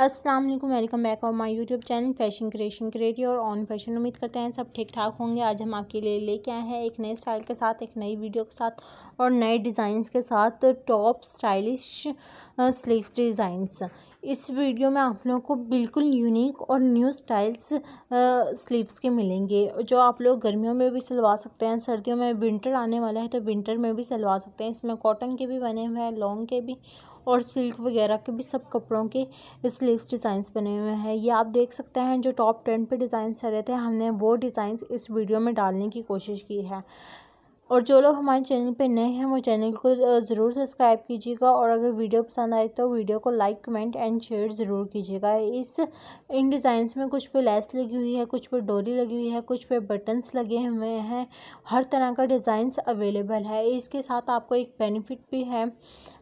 अस्सलाम वालेकुम welcome back on my YouTube channel fashion creation creative और ऑन फैशन उम्मीद करते हैं सब ठीक ठाक होंगे आज हम आपके लिए लेके आए हैं एक नए स्टाइल के साथ एक नई वीडियो के साथ और नए डिज़ाइंस के साथ टॉप स्टाइलिश स्लीव्स डिज़ाइंस इस वीडियो में आप लोगों को बिल्कुल यूनिक और न्यू स्टाइल्स स्लीव्स के मिलेंगे जो आप लोग गर्मियों में भी सिलवा सकते हैं सर्दियों में विंटर आने वाला है तो विंटर में भी सिलवा सकते हैं इसमें कॉटन के भी बने हुए हैं लॉन्ग के भी और सिल्क वगैरह के भी सब कपड़ों के स्लीव्स डिज़ाइंस बने हुए हैं ये आप देख सकते हैं जो टॉप टेन पे डिज़ाइन रहे थे हमने वो डिज़ाइंस इस वीडियो में डालने की कोशिश की है और जो लोग हमारे चैनल पे नए हैं वो चैनल को ज़रूर सब्सक्राइब कीजिएगा और अगर वीडियो पसंद आए तो वीडियो को लाइक कमेंट एंड शेयर ज़रूर कीजिएगा इस इन डिज़ाइंस में कुछ पे लेस लगी हुई है कुछ पे डोरी लगी हुई है कुछ पे बटन्स लगे हुए हैं हर तरह का डिज़ाइंस अवेलेबल है इसके साथ आपको एक बेनिफिट भी है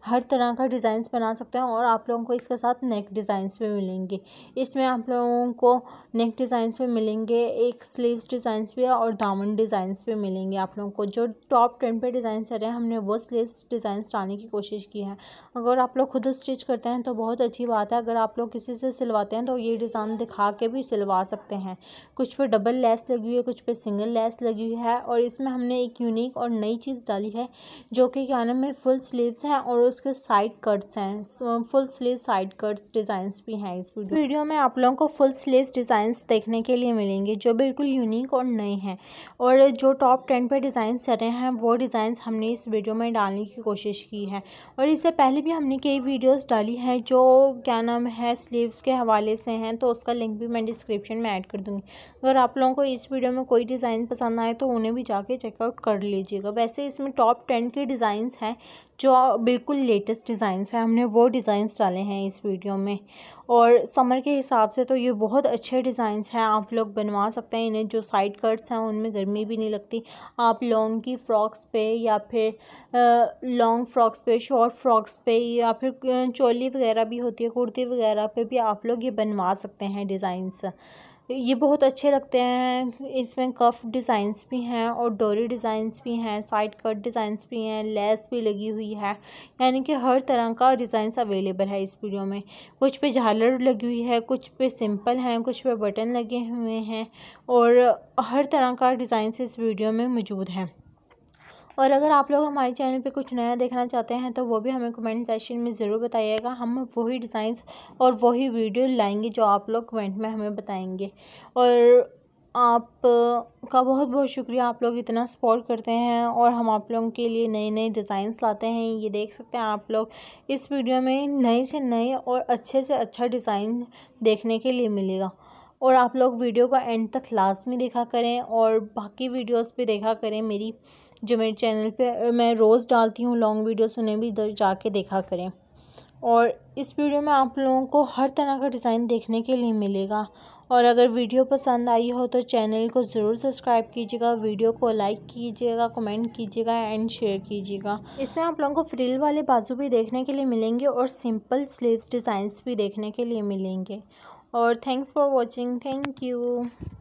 हर तरह का डिज़ाइंस बना सकते हैं और आप लोगों को इसके साथ नेक डिज़ाइंस भी मिलेंगे इसमें आप लोगों को नेक डिज़ाइंस भी मिलेंगे एक स्लीव डिज़ाइंस भी और दामन डिज़ाइंस भी मिलेंगे आप लोगों को जो टॉप ट्रेंड पे डिज़ाइन आ रहे हैं हमने वो स्लेस डिज़ाइन डालने की कोशिश की है अगर आप लोग खुद स्टिच करते हैं तो बहुत अच्छी बात है अगर आप लोग किसी से सिलवाते हैं तो ये डिज़ाइन दिखा के भी सिलवा सकते हैं कुछ पर डबल लेस लगी हुई है कुछ पे सिंगल लेस लगी हुई है और इसमें हमने एक यूनिक और नई चीज़ डाली है जो कि क्या नाम में फुल स्लीवस हैं और उसके साइड कट्स हैं full sleeve side cuts designs भी हैं इस वीडियो वीडियो में आप लोगों को फुल स्लीव डिजाइन देखने के लिए मिलेंगे जो बिल्कुल यूनिक और नए हैं और जो टॉप टेन पर डिज़ाइन हैं हैं वो डिज़ाइंस हमने इस वीडियो में डालने की कोशिश की है और इससे पहले भी हमने कई वीडियोस डाली हैं जो क्या नाम है स्लीव्स के हवाले से हैं तो उसका लिंक भी मैं डिस्क्रिप्शन में ऐड कर दूँगी अगर आप लोगों को इस वीडियो में कोई डिज़ाइन पसंद आए तो उन्हें भी जाके चेकआउट कर लीजिएगा वैसे इसमें टॉप टेन के डिज़ाइंस हैं जो बिल्कुल लेटेस्ट डिज़ाइंस हैं हमने वो डिज़ाइंस डाले हैं इस वीडियो में और समर के हिसाब से तो ये बहुत अच्छे डिज़ाइंस हैं आप लोग बनवा सकते हैं इन्हें जो साइड कट्स हैं उनमें गर्मी भी नहीं लगती आप लॉन्ग की फ़्रॉक्स पे या फिर लॉन्ग फ़्रॉक्स पे शॉर्ट फ्रॉक्स पे या फिर चोली वगैरह भी होती है कुर्ती वगैरह पे भी आप लोग ये बनवा सकते हैं डिज़ाइंस ये बहुत अच्छे लगते हैं इसमें कफ डिज़ाइंस भी हैं और डोरी डिज़ाइंस भी हैं साइड कट डिज़ाइंस भी हैं लेस भी लगी हुई है यानी कि हर तरह का डिज़ाइंस अवेलेबल है इस वीडियो में कुछ पे झालर लगी हुई है कुछ पे सिंपल हैं कुछ पे बटन लगे हुए हैं और हर तरह का डिज़ाइंस इस वीडियो में मौजूद हैं और अगर आप लोग हमारे चैनल पर कुछ नया देखना चाहते हैं तो वो भी हमें कमेंट सेक्शन में ज़रूर बताइएगा हम वही डिज़ाइंस और वही वीडियो लाएंगे जो आप लोग कमेंट में हमें बताएंगे और आप का बहुत बहुत शुक्रिया आप लोग इतना सपोर्ट करते हैं और हम आप लोगों के लिए नए नए डिज़ाइंस लाते हैं ये देख सकते हैं आप लोग इस वीडियो में नए से नए और अच्छे से अच्छा डिज़ाइन देखने के लिए मिलेगा और आप लोग वीडियो का एंड तक लाजमी देखा करें और बाकी वीडियोस भी देखा करें मेरी जो मेरे चैनल पे मैं रोज़ डालती हूँ लॉन्ग वीडियोस उन्हें भी इधर जाके देखा करें और इस वीडियो में आप लोगों को हर तरह का डिज़ाइन देखने के लिए मिलेगा और अगर वीडियो पसंद आई हो तो चैनल को ज़रूर सब्सक्राइब कीजिएगा वीडियो को लाइक कीजिएगा कमेंट कीजिएगा एंड शेयर कीजिएगा इसमें आप लोगों को फ्रिल वाले बाजू भी देखने के लिए मिलेंगे और सिंपल स्लीव्स डिज़ाइंस भी देखने के लिए मिलेंगे और thanks for watching thank you